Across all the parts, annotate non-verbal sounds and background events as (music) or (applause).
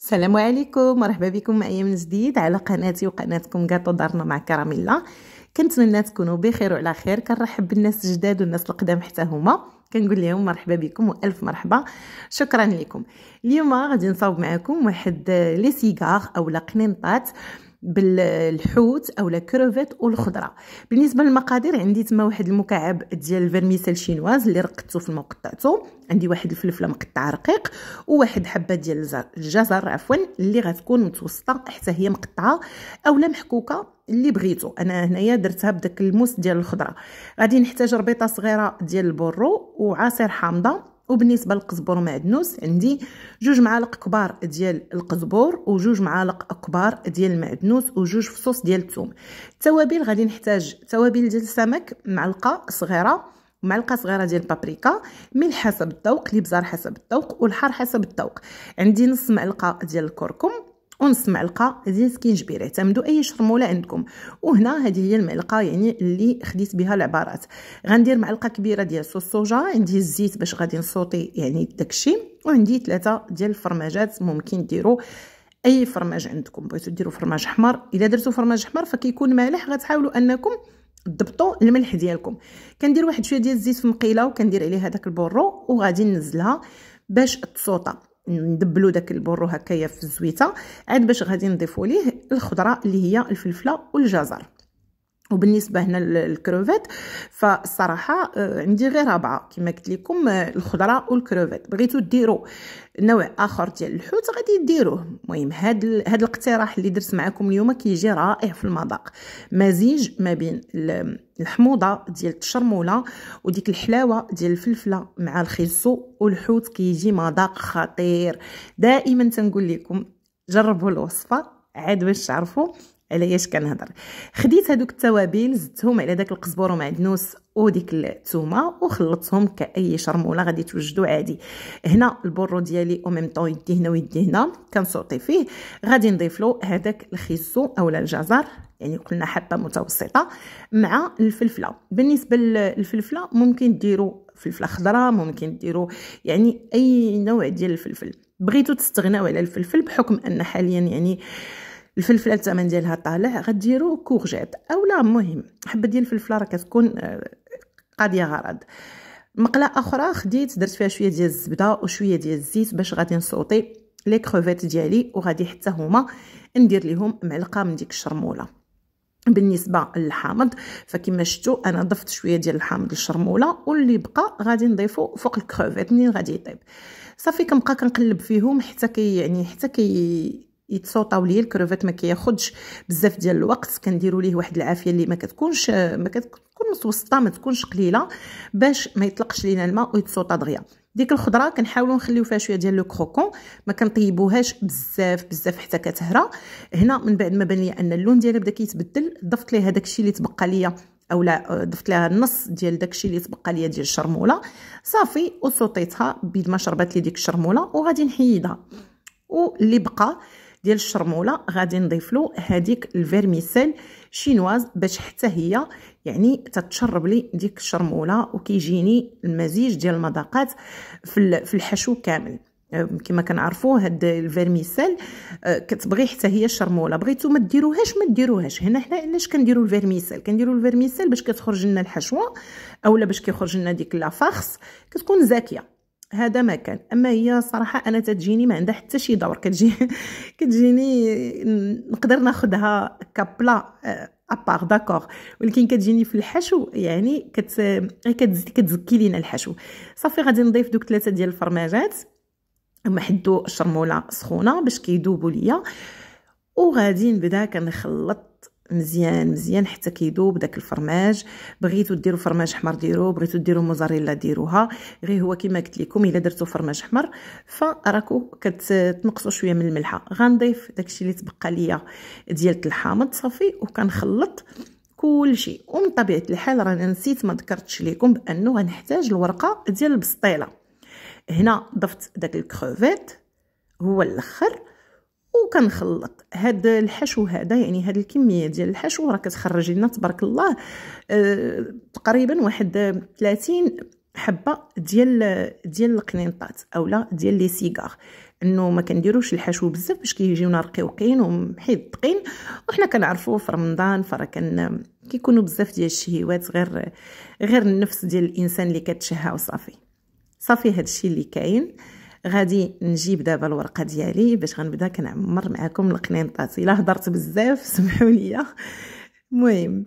السلام عليكم مرحبا بكم معايا من جديد على قناتي وقناتكم كاطو دارنا مع كراميلا كنتمنى تكونوا بخير وعلى خير كنرحب بالناس الجداد والناس القدام حتى هما كنقول لهم مرحبا بكم والف مرحبا شكرا لكم اليوم غادي نصاوب معكم واحد لي سيغار اولا قنينطات بالحوت او لا كروفيت والخضره بالنسبه للمقادير عندي تما واحد المكعب ديال الفرميسل شينواز اللي رقدته في المقطعته عندي واحد الفلفله مقطعه رقيق وواحد حبه ديال الجزر عفوا اللي غتكون متوسطه حتى هي مقطعه اولا محكوكه اللي بغيتو انا هنايا درتها بداك الموس ديال الخضره غادي نحتاج ربيطه صغيره ديال البرو وعصير حامضه وبالنسبه للقزبر ومعدنوس عندي جوج معالق كبار ديال القزبر وجوج معالق كبار ديال المعدنوس وجوج فصوص ديال الثوم التوابل غادي نحتاج توابل ديال السمك معلقه صغيره معلقه صغيره ديال البابريكا ملح حسب الذوق الابزار حسب الذوق والحار حسب الذوق عندي نص معلقه ديال الكركم ونص معلقه زيت سكينجبير اعتمدوا اي شرموله عندكم وهنا هذه هي المعلقه يعني اللي خديت بها العبارات غندير معلقه كبيره ديال صوص الصوجا عندي الزيت باش غادي نصوتي يعني داكشي وعندي ثلاثه ديال الفرماجات ممكن ديروا اي فرماج عندكم بغيتو ديروا فرماج حمر الا درتو فرماج حمر فكيكون مالح غتحاولوا انكم ضبطوا الملح ديالكم كندير واحد شويه ديال الزيت في مقيله وكندير عليها داك البورو وغادي ننزلها باش تصوطه ندبلو داك البرو هكايا في الزويته عاد باش غادي نضيفوا ليه الخضره اللي هي الفلفله والجزر وبالنسبه هنا للكروفيت فالصراحه آه، عندي غير رابعه كما قلت لكم آه، الخضره والكروفيت بغيتو ديروا نوع اخر ديال الحوت غادي ديروه المهم هاد هاد الاقتراح اللي درت معكم اليوم كيجي رائع في المذاق مزيج ما بين الحموضه ديال التشرموله وديك الحلاوه ديال الفلفله مع الخيسو والحوت كيجي مذاق خطير دائما تنقول لكم جربوا الوصفه عاد باش تعرفوا علاش كنهضر خديت هذوك التوابل زدتهم على داك القزبر ومعدنوس وديك الثومه وخلطتهم كاي شرموله غادي توجدوا عادي هنا البرو ديالي او ميم طون يدي هنا ويدي هنا كنصوتي فيه غادي نضيف له هذاك الخيسو اولا الجزر يعني قلنا حبه متوسطه مع الفلفله بالنسبه للفلفله ممكن ديروا فلفله خضراء ممكن ديروا يعني اي نوع ديال الفلفل بغيتو تستغناو على الفلفل بحكم ان حاليا يعني آه الفلفله الثمن ديالها طالع غديروا كورجيت اولا مهم حبه ديال الفلفله راه كتكون آه، قاضيه غرض مقله اخرى خديت درت فيها شويه ديال الزبده وشويه ديال الزيت باش غادي نسوطي لي كروفيت ديالي وغادي حتى هما ندير ليهم معلقه من ديك الشرموله بالنسبه للحامض فكما شفتوا انا ضفت شويه ديال الحامض للشرموله واللي بقى غادي نضيفو فوق الكروفيت منين غادي يطيب صافي كنبقى كنقلب فيهم حتى كي يعني حتى كي يتسوطاو ليه الكروفات ما كياخدش بزاف ديال الوقت كنديروا ليه واحد العافيه اللي ما كتكونش ما كتكون متوسطه ما تكونش قليله باش ما يطلقش لينا الماء ويتسوطا دغيا ديك الخضره كنحاولوا نخليو فيها شويه ديال لو كروكون ما كنطيبوهاش بزاف بزاف حتى كتهرى هنا من بعد ما بان ان اللون ديالها بدا كيتبدل ضفت ليه هذاك الشيء اللي تبقى ليا اولا ضفت لها النص ديال داكشي اللي تبقى ليا ديال الشرموله صافي وسوطيتها بيد ما شربات لي ديك الشرموله وغادي نحيدها واللي بقى ديال الشرموله غادي نضيف له هذيك الفيرميسيل شينواز باش حتى هي يعني تتشرب لي ديك الشرموله وكيجيني المزيج ديال المذاقات في الحشو كامل كما كنعرفوا هاد الفيرميسيل أه، كتبغي حتى هي الشرموله بغيتو ما ديروهاش ما ديروهاش هنا حنا علاش كنديروا الفيرميسيل كنديروا الفيرميسيل باش كتخرج لنا الحشوه اولا باش كيخرج لنا ديك لافارس كتكون زاكيه هذا ما كان اما هي صراحه انا تتجيني ما عندها حتى شي دور كتجي (laughs) كتجيني نقدر ناخذها كبلا ابار آه، داكور ولكن كتجيني في الحشو يعني كت كتزكي لينا الحشو صافي غادي نضيف دوك ثلاثه ديال الفرماجات اما حدو الشرموله سخونه باش كيذوبوا ليا وغادي نبدا كنخلط مزيان مزيان حتى كيذوب داك الفرماج بغيتو ديروا فرماج حمر ديروه بغيتو ديروا موزاريلا ديروها غير هو كما قلت لكم الا درتو فرماج حمر فراكو كتنقصوا شويه من الملحه غنضيف داكشي اللي تبقى ليا ديال الحامض صافي وكنخلط كلشي ومن طبيعه الحال رانا نسيت ما ذكرتش لكم بانه غنحتاج الورقه ديال البسطيله هنا ضفت داك الكروفيت هو الاخر وكنخلط هاد الحشو هذا يعني هاد الكميه ديال الحشو راه كتخرج لنا تبارك الله أه تقريبا واحد 30 حبه ديال ديال القنينطات اولا ديال لي سيغار انه ما كنديروش الحشو بزاف باش كيجيونا رقيقين ومحيد طقين وحنا كنعرفوا في رمضان فرا كن كيكونوا بزاف ديال الشهيوات غير غير النفس ديال الانسان اللي كتشهى وصافي صافي هادشي اللي كاين غادي نجيب دابا الورقه ديالي باش غنبدا كنعمر معكم القنينطات الا هضرت بزاف سمحوا لي المهم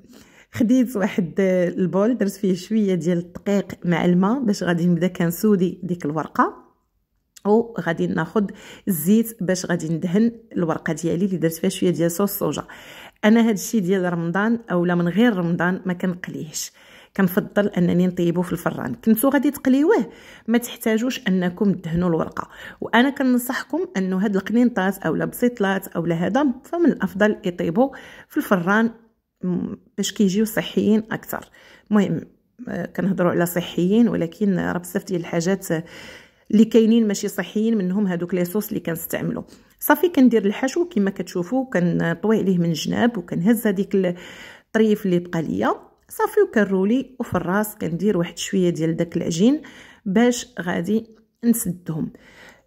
خديت واحد البول درت فيه شويه ديال الدقيق مع الماء باش غادي نبدا كنسودي ديك الورقه وغادي ناخد الزيت باش غادي ندهن الورقه ديالي اللي درت فيها شويه ديال صوص الصوجه انا هذا الشيء ديال رمضان اولا من غير رمضان ما كنقليهش كنفضل انني نطيبو في الفران كنتو غادي تقليوه ما تحتاجوش انكم تدهنوا الورقه وانا كننصحكم انه هاد القنينطات او بسيطلات اولا هذا فمن الافضل يطيبوا في الفران باش كيجيو صحيين اكثر المهم آه، كنهضروا على صحيين ولكن راه بزاف ديال الحاجات آه، اللي كاينين ماشي صحيين منهم هادوك لي صوص اللي كنستعملو صافي كندير الحشو كما كتشوفوا كنطوي عليه من جناب وكنهز هذيك الطريف اللي بقى ليا صافي وكرولي وفي الراس كندير واحد شويه ديال داك العجين باش غادي نسدهم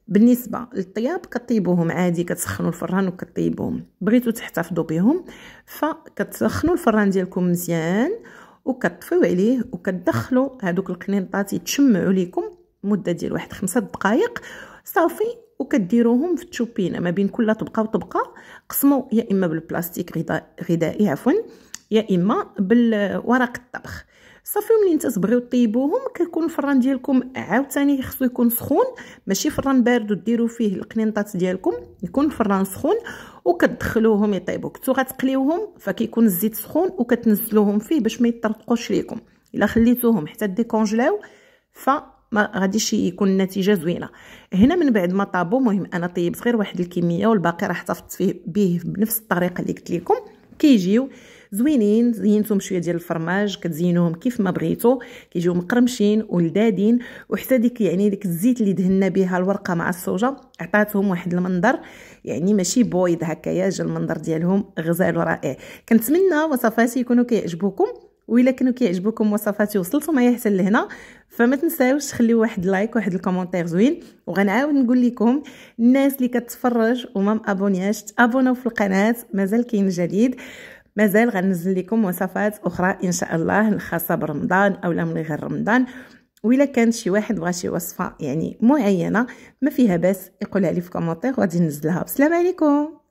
بالنسبه للطياب كطيبوهم عادي كتسخنوا الفران وكطيبوهم بغيتو تحتفظوا بهم فكتسخنوا الفران ديالكم مزيان وكتطفيو عليه وكتدخلوا هذوك القنينطات يتشمعوا ليكم مده ديال واحد خمسة دقائق صافي وكديروهم في التشوبينه ما بين كل طبقه وطبقه قسموا يا اما بالبلاستيك غذائي عفوا يا اما بالورق الطبخ صافي ملي تتبغيو طيبوهم كيكون الفران ديالكم عاوتاني خصو يكون سخون ماشي فران بارد وديروا فيه القنينطات ديالكم يكون الفران سخون وكتدخلوهم يطيبوا كنتو غتقليوهم فكيكون الزيت سخون وكتنزلوهم فيه باش ما يطرطقوش ليكم الا خليتوهم حتى ديكونجلاو ف ما غاديش يكون النتيجه زوينه هنا من بعد ما طابو مهم انا طيبت غير واحد الكميه والباقي راه احتفظت فيه به بنفس الطريقه اللي قلت لكم كيجيو كي زوينين زينتهم شويه ديال الفرماج كتزينوهم كيف ما بغيتو كيجيو مقرمشين ولذاذين وحتى ديك يعني ديك الزيت اللي دهنا بها الورقه مع الصوجه عطاتهم واحد المنظر يعني ماشي بويض هكايا جا المنظر ديالهم غزال ورائع كنتمنى وصفاتي يكونوا كيعجبوكم وإلا كانوا كيعجبوكم وصفاتي وصلتوا معايا حتى لهنا فما تنساوش تخليو واحد لايك واحد الكومونتير زوين وغنعاود نقول لكم الناس اللي كتفرج وما مابونياش تابوناو في القناه مازال كاين جديد مازال غنزل لكم وصفات اخرى ان شاء الله الخاصه برمضان اولا من غير رمضان وإلا كان شي واحد بغى شي وصفه يعني معينه ما فيها باس يقولها لي في كومونتير غادي ننزلها بسلام عليكم